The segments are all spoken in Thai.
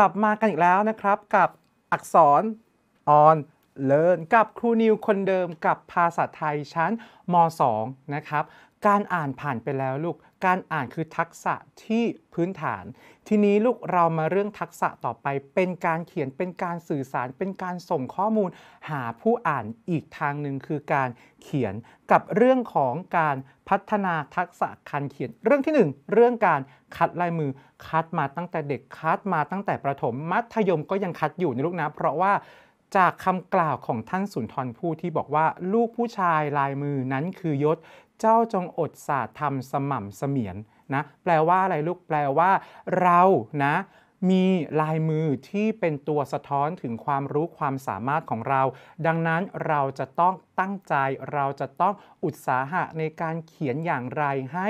ลับมากันอีกแล้วนะครับ กับอักษรออนเลินกับครูนิวคนเดิมกับภาษาไทยชั้นม .2 นะครับ การอ่านผ่านไปแล้วลูกการอ่านคือทักษะที่พื้นฐาน ทีนี้ลูกเรามาเรื่องทักษะต่อไป เป็นการเขียน เป็นการสื่อสาร เป็นการส่งข้อมูล หาผู้อ่านอีกทางหนึ่งคือการเขียนกับเรื่องของการพัฒนาทักษะการเขียน เรื่องที่ 1 เรื่องการคัดลายมือคัดมาตั้งแต่เด็กคัดมาตั้งแต่ประถม มัธยมก็ยังคัดอยู่ในลูกนะเพราะว่าจากคำกล่าวของท่านสุนทรภู่ที่บอกว่าลูกผู้ชายลายมือนั้นคือยศเจ้าจงอดศาสตร์ทำสม่ำเสมียนนะ แปลว่าอะไรลูกแปลว่า เรานะ มีลายมือที่เป็นตัวสะท้อนถึงความรู้ความสามารถของเรา ดังนั้นเราจะต้องตั้งใจเราจะต้องอุตสาหะในการเขียนอย่างไรให้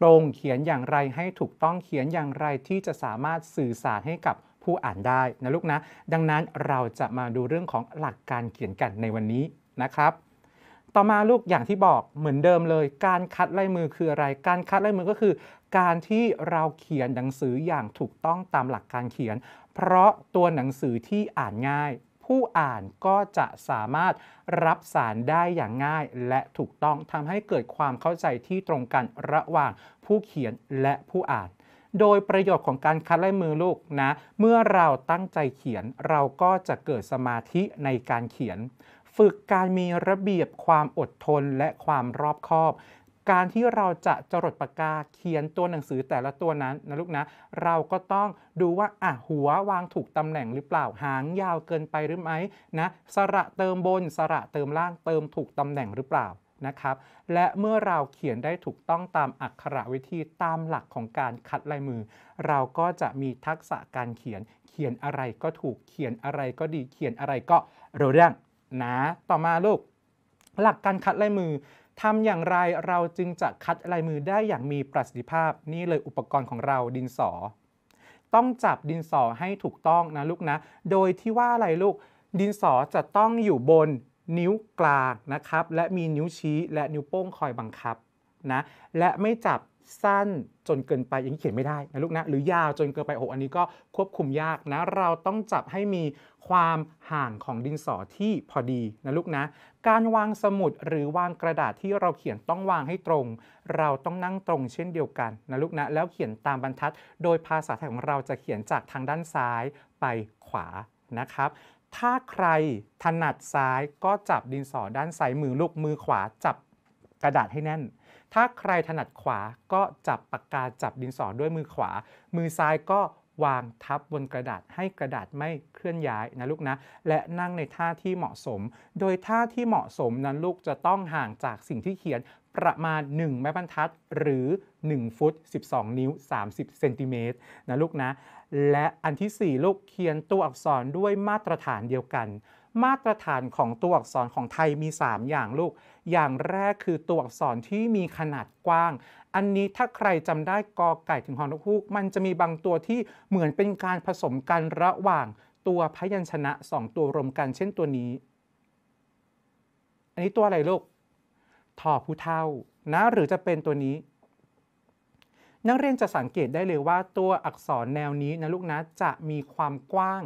ตรงเขียนอย่างไรให้ถูกต้องเขียนอย่างไรที่จะสามารถสื่อสารให้กับผู้อ่านได้นะลูกนะดังนั้นเราจะมาดูเรื่องของหลักการเขียนกันในวันนี้นะครับต่อมาลูกอย่างที่บอกเหมือนเดิมเลยการคัดลายมือคืออะไร การคัดลายมือก็คือ การที่เราเขียนหนังสืออย่างถูกต้องตามหลักการเขียน เพราะตัวหนังสือที่อ่านง่าย ผู้อ่านก็จะสามารถรับสารได้อย่างง่าย และถูกต้องทำให้เกิดความเข้าใจที่ตรงกันระหว่างผู้เขียนและผู้อ่าน โดยประโยชน์ของการคัดลายมือลูกนะ เมื่อเราตั้งใจเขียน เราก็จะเกิดสมาธิในการเขียนฝึกการมีระเบียบความอดทนและความรอบคอบ การที่เราจะจรดปากกาเขียนตัวหนังสือแต่ละตัวนั้นนะลูกนะ เราก็ต้องดูว่าอ่ะหัววางถูกตำแหน่งหรือเปล่า หางยาวเกินไปหรือไม่นะสระเติมบนสระเติมล่างเติมถูกตำแหน่งหรือเปล่านะครับ และเมื่อเราเขียนได้ถูกต้องตามอักขระวิธีตามหลักของการคัดลายมือ เราก็จะมีทักษะการเขียนเขียนอะไรก็ถูกเขียนอะไรก็ดีเขียนอะไรก็เรื่องนะต่อมาลูกหลักการคัดลายมือทำอย่างไรเราจึงจะคัดลายมือได้อย่างมีประสิทธิภาพนี่เลยอุปกรณ์ของเราดินสอ ต้องจับดินสอให้ถูกต้องนะลูกนะ โดยที่ว่าอะไรลูกดินสอจะต้องอยู่บนนิ้วกลางนะครับและมีนิ้วชี้ และนิ้วโป้งคอยบังคับนะและไม่จับสั้นจนเกินไปอย่างีเขียนไม่ได้นะลูกนะหรือยาวจนเกินไปโอ้อันนี้ก็ควบคุมยากนะ เราต้องจับให้มีความห่างของดินสอที่พอดีนะลูกนะการวางสมุดหรือวางกระดาษที่เราเขียนต้องวางให้ตรง เราต้องนั่งตรงเช่นเดียวกันนะลูกนะแล้วเขียนตามบรรทัด โดยภาษาไทยของเราจะเขียนจากทางด้านซ้ายไปขวานะครับถ้าใครถนัดซ้ายก็จับดินสอด้านซ้ายมือลูกมือขวาจับกระดาษให้แน่นถ้าใครถนัดขวา ก็จับปากกาจับดินสอด้วยมือขวา มือซ้ายก็วางทับบนกระดาษให้กระดาษไม่เคลื่อนย้ายนะลูกนะ และนั่งในท่าที่เหมาะสม โดยท่าที่เหมาะสมนั้นลูกจะต้องห่างจากสิ่งที่เขียนประมาณ1ไม้บรรทัด หรือ 1 ฟุต12 นิ้ว 30 เซนติเมตรนะลูกนะ และอันที่ 4 ลูกเขียนตัวอักษรด้วยมาตรฐานเดียวกันมาตรฐานของตัวอักษรของไทยมี 3 อย่างลูก อย่างแรกคือตัวอักษรที่มีขนาดกว้าง อันนี้ถ้าใครจำได้กอไก่ถึงฮอนกฮูกมันจะมีบางตัวที่เหมือนเป็นการผสมกันระหว่างตัวพยัญชนะ 2 ตัวรวมกันเช่นตัวนี้ อันนี้ตัวอะไรลูกทอผู้เท่านะหรือจะเป็นตัวนี้ นักเรียนจะสังเกตได้เลยว่า ตัวอักษรแนวนี้นะลูกนะจะมีความกว้าง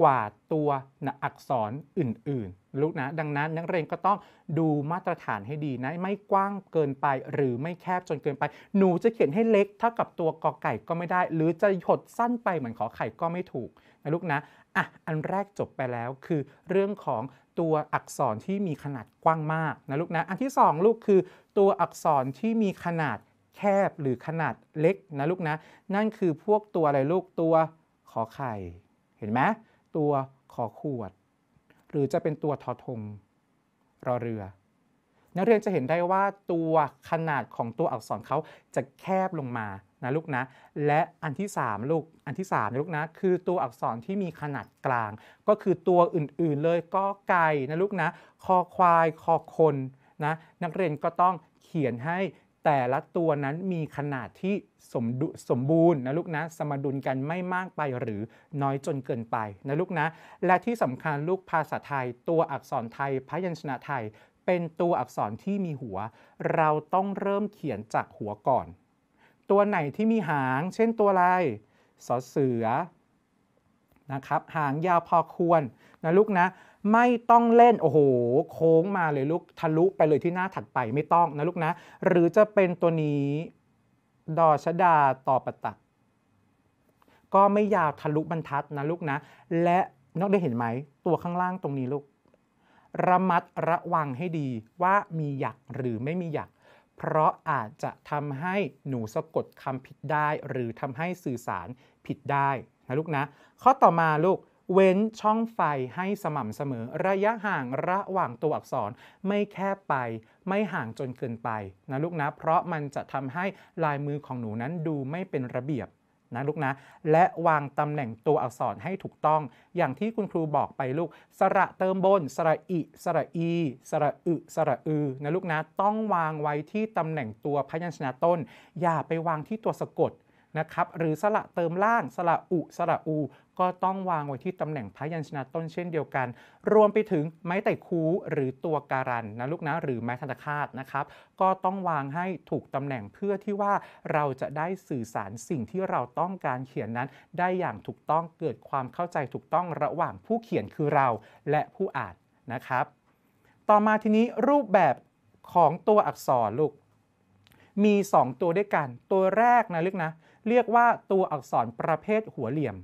กว่าตัวนะอักษรอื่นๆลูกนะ ดังนั้นนักเรียนก็ต้องดูมาตรฐานให้ดีนะ ไม่กว้างเกินไปหรือไม่แคบจนเกินไป หนูจะเขียนให้เล็กเท่ากับตัวกอไก่ก็ไม่ได้ หรือจะหดสั้นไปเหมือนขอไข่ก็ไม่ถูก นะลูกนะอ่ะอันแรกจบไปแล้วคือเรื่องของตัวอักษรที่มีขนาดกว้างมากนะลูกนะ อันที่ 2 ลูกคือตัวอักษรที่มีขนาดแคบหรือขนาดเล็กนะลูกนะนั่นคือพวกตัวอะไรลูกตัวขอไข่เห็นไหมตัวขอขวดหรือจะเป็นตัวทอทงรอเรือ นักเรียนจะเห็นได้ว่าตัวขนาดของตัวอักษรเขาจะแคบลงมานะลูกนะและอันที่3ลูกอันที่3นะลูกนะคือตัวอักษรที่มีขนาดกลาง ก็คือตัวอื่นๆเลยก็ไก่นะลูกนะคอควายคอคนนะนักเรียนก็ต้องเขียนให้แต่ละตัวนั้นมีขนาดที่สมดุสมบูรณ์นะลูกนะสมดุลกันไม่มากไปหรือน้อยจนเกินไปนะลูกนะ และที่สำคัญลูกภาษาไทย ตัวอักษรไทยพยัญชนะไทย เป็นตัวอักษรที่มีหัว เราต้องเริ่มเขียนจากหัวก่อน ตัวไหนที่มีหาง เช่นตัวอะไรสอเสือนะครับ หางยาวพอควรนะลูกนะไม่ต้องเล่นโอ้โห โค้งมาเลยลูกทะลุไปเลยที่หน้าถัดไปไม่ต้องนะลูกนะ หรือจะเป็นตัวนี้ดอชดาต่อประตักก็ไม่ยาวทะลุบรรทัดนะลูกนะ และนอกได้เห็นไหมตัวข้างล่างตรงนี้ลูก ระมัดระวังให้ดีว่ามีหยักหรือไม่มีหยัก เพราะอาจจะทำให้หนูสะกดคำผิดได้ หรือทำให้สื่อสารผิดได้นะลูกนะ ข้อต่อมาลูกเว้นช่องไฟให้สม่ำเสมอ ระยะห่างระหว่างตัวอักษรไม่แคบไปไม่ห่างจนเกินไปนะลูกนะเพราะมันจะทำให้ลายมือของหนูนั้นดูไม่เป็นระเบียบนะลูกนะและวางตำแหน่งตัวอักษรให้ถูกต้อง อย่างที่คุณครูบอกไปลูก สระเติมบน สระอิ สระอี สระอึ สระอือนะลูกนะต้องวางไว้ที่ตำแหน่งตัวพยัญชนะต้น อย่าไปวางที่ตัวสะกดนะครับ หรือสระเติมล่าง สระอุ สระอู ก็ต้องวางไว้ที่ตำแหน่งพยัญชนะต้นเช่นเดียวกัน รวมไปถึงไม้ไต่คูหรือตัวการันนะลูกนะ หรือไม้ธนคาตนะครับ ก็ต้องวางให้ถูกตำแหน่งเพื่อที่ว่าเราจะได้สื่อสารสิ่งที่เราต้องการเขียนนั้น ได้อย่างถูกต้องเกิดความเข้าใจถูกต้องระหว่างผู้เขียนคือเราและผู้อ่านนะครับ ต่อมาทีนี้รูปแบบของตัวอักษรลูก มี 2 ตัวด้วยกัน ตัวแรกนะลึกนะเรียกว่าตัวอักษรประเภทหัวเหลี่ยม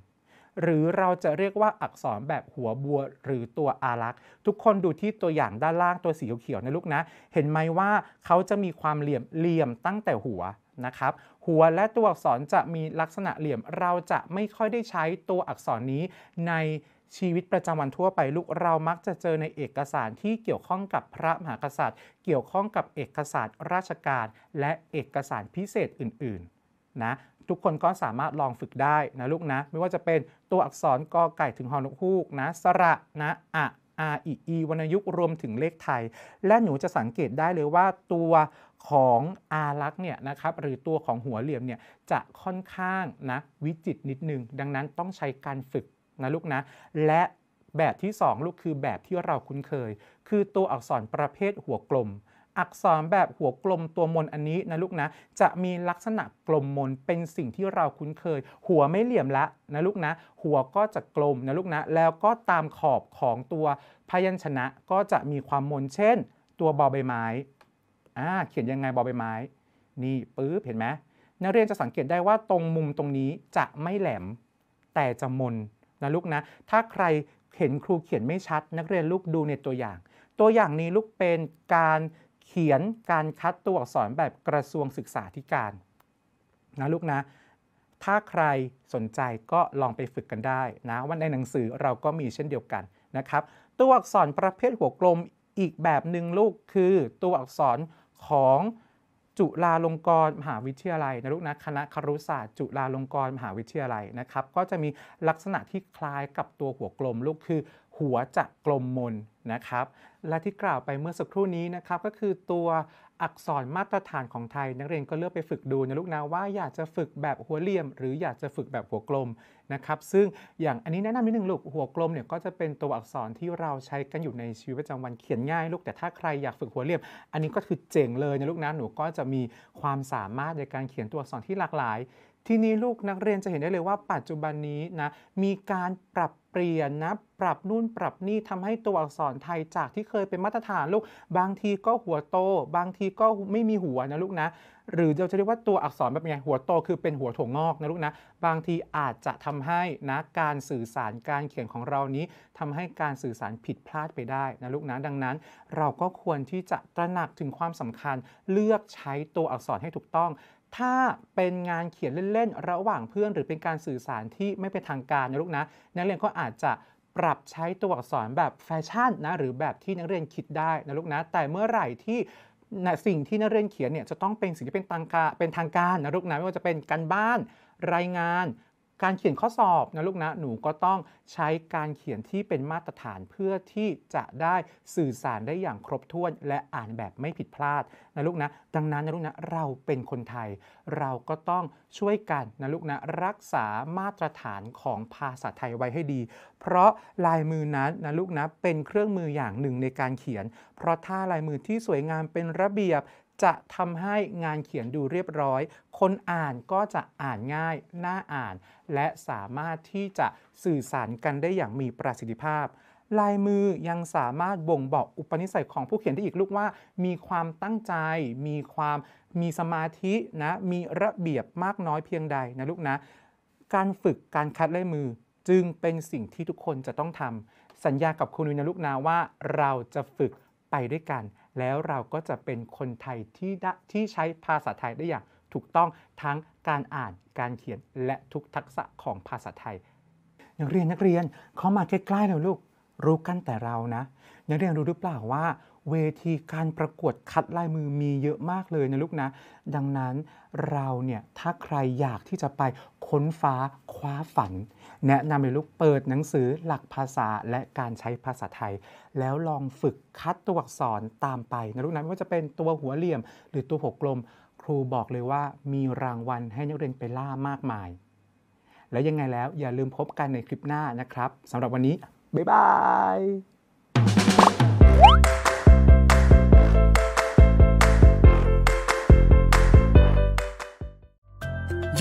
หรือเราจะเรียกว่าอักษรแบบหัวบัวหรือตัวอารักษ์ ทุกคนดูที่ตัวอย่างด้านล่างตัวสีเขียวๆนะลูกนะ เห็นไหมว่าเขาจะมีความเหลี่ยมเหลี่ยมตั้งแต่หัวนะครับ หัวและตัวอักษรจะมีลักษณะเหลี่ยมเราจะไม่ค่อยได้ใช้ตัวอักษรนี้ในชีวิตประจำวันทั่วไป ลูกเรามักจะเจอในเอกสารที่เกี่ยวข้องกับพระมหากษัตริย์ เกี่ยวข้องกับเอกสารราชการและเอกสารพิเศษอื่น ๆนะทุกคนก็สามารถลองฝึกได้นะลูกนะไม่ว่าจะเป็นตัวอักษรกอไก่ถึงหอนกฮูกนะสระ นะอะอาอีอีวรรณยุกต์รวมถึงเลขไทย และหนูจะสังเกตได้เลยว่าตัวของอารักเนี่ยนะครับหรือตัวของหัวเหลี่ยมเนี่ยจะค่อนข้างนะวิจิตนิดนึง ดังนั้นต้องใช้การฝึกนะลูกนะ และแบบที่ 2ลูกคือแบบที่เราคุ้นเคย คือตัวอักษรประเภทหัวกลมอักษรแบบหัวกลมตัวมนอันนี้นะลูกนะจะมีลักษณะกลมมนเป็นสิ่งที่เราคุ้นเคย หัวไม่เหลี่ยมละนะลูกนะหัวก็จะกลมนะลูกนะแล้วก็ตามขอบของตัวพยัญชนะ ก็จะมีความมนเช่นตัวบอใบไม้อ่าเขียนยังไงบอใบไม้ นี่ปื๊บเห็นไหมนักเรียนจะสังเกตได้ว่าตรงมุมตรงนี้จะไม่แหลมแต่จะมนนะลูกนะ ถ้าใครเห็นครูเขียนไม่ชัด นักเรียนลูกดูในตัวอย่าง ตัวอย่างนี้ลูกเป็นการขียนการคัดตัวอักษรแบบกระทรวงศึกษาธิการนะลูกนะถ้าใครสนใจก็ลองไปฝึกกันได้นะว่าในหนังสือเราก็มีเช่นเดียวกันนะครับตัวอักษรประเภทหัวกลมอีกแบบหนึ่งลูกคือตัวอักษรของจุฬาลงกรณ์มหาวิทยาลัยนะลูกนะคณะครุศาสตร์ จุฬาลงกรณ์มหาวิทยาลัยนะครับก็จะมีลักษณะที่คล้ายกับตัวหัวกลม ลูกคือหัวจะกลมมนนะครับ และที่กล่าวไปเมื่อสักครู่นี้นะครับก็คือตัวอักษรมาตรฐานของไทย นักเรียนก็เลือกไปฝึกดูนะลูกนะว่าอยากจะฝึกแบบหัวเหลี่ยมหรืออยากจะฝึกแบบหัวกลมนะครับซึ่งอย่างอันนี้แนะนำนิดนึงลูกหัวกลมเนี่ยก็จะเป็นตัวอักษรที่เราใช้กันอยู่ในชีวิตประจำวันเขียนง่ายลูกแต่ถ้าใครอยากฝึกหัวเหลี่ยมอันนี้ก็คือเจ๋งเลยนะลูกนะหนูก็จะมีความสามารถในการเขียนตัวอักษรที่หลากหลาย ทีนี้ลูกนักเรียนจะเห็นได้เลยว่า ปัจจุบันนี้นะมีการปรับเปลี่ยน นะ ปรับนู่นปรับนี่ทำให้ตัวอักษรไทยจากที่เคยเป็นมาตรฐานลูก บางทีก็หัวโตบางทีก็ไม่มีหัวนะ ลูกนะ หรือเราจะเรียกว่าตัวอักษรแบบไง หัวโตคือเป็นหัวถั่วงอกนะลูกนะบางทีอาจจะทำให้นะการสื่อสารการเขียนของเรานี้ ทำให้การสื่อสารผิดพลาดไปได้นะลูกนะดังนั้นเราก็ควรที่จะตระหนักถึงความสำคัญเลือกใช้ตัวอักษรให้ถูกต้องถ้าเป็นงานเขียนเล่นๆ ระหว่างเพื่อนหรือเป็นการสื่อสารที่ไม่เป็นทางการนะลูกนะนักเรียนก็อาจจะปรับใช้ตัวอักษรแบบแฟชั่นนะหรือแบบที่นักเรียนคิดได้นะลูกนะแต่เมื่อไหร่ที่นะสิ่งที่นักเรียนเขียนเนี่ยจะต้องเป็นสิ่งที่เป็นทางการเป็นทางการนะลูกนะไม่ว่าจะเป็นการบ้านรายงานการเขียนข้อสอบนะลูกนะหนูก็ต้องใช้การเขียนที่เป็นมาตรฐานเพื่อที่จะได้สื่อสารได้อย่างครบถ้วนและอ่านแบบไม่ผิดพลาดนะลูกนะดังนั้นนะลูกนะเราเป็นคนไทย เราก็ต้องช่วยกันนะลูกนะรักษามาตรฐานของภาษาไทยไว้ให้ดี เพราะลายมือนั้นนะลูกนะเป็นเครื่องมืออย่างหนึ่งในการเขียน เพราะถ้าลายมือที่สวยงามเป็นระเบียบจะทำให้งานเขียนดูเรียบร้อย คนอ่านก็จะอ่านง่าย น่าอ่าน และสามารถที่จะสื่อสารกันได้อย่างมีประสิทธิภาพ ลายมือยังสามารถบ่งบอกอุปนิสัยของผู้เขียนได้อีกลูกว่า มีความตั้งใจ มีความมีสมาธินะ มีระเบียบมากน้อยเพียงใดนะลูกนะ การฝึกการคัดลายมือจึงเป็นสิ่งที่ทุกคนจะต้องทำสัญญากับคุณนุยนะลูกนะว่าเราจะฝึกไปด้วยกันแล้วเราก็จะเป็นคนไทยที่ที่ใช้ภาษาไทยได้อย่าง ถูกต้องทั้งการอ่าน การเขียนและทุกทักษะของภาษาไทย นักเรียนนักเรียนเข้ามาใกล้ๆแล้วลูกรู้กันแต่เรานะนักเรียนรู้หรือเปล่าว่า เวทีการประกวด คัดลายมือมีเยอะมากเลยนะลูกนะ ดังนั้นเราเนี่ยถ้าใครอยากที่จะไปค้นฟ้าคว้าฝันแนะนำเลยลูกเปิดหนังสือหลักภาษาและการใช้ภาษาไทย แล้วลองฝึกคัดตัวอักษรตามไปนะลูกนะไม่ว่าจะเป็นตัวหัวเหลี่ยม หรือตัวหกกลม ครูบอกเลยว่ามีรางวัลให้นักเรียนไปล่ามากมาย แล้วยังไงแล้วอย่าลืมพบกันในคลิปหน้านะครับสำหรับวันนี้ บ๊ายบาย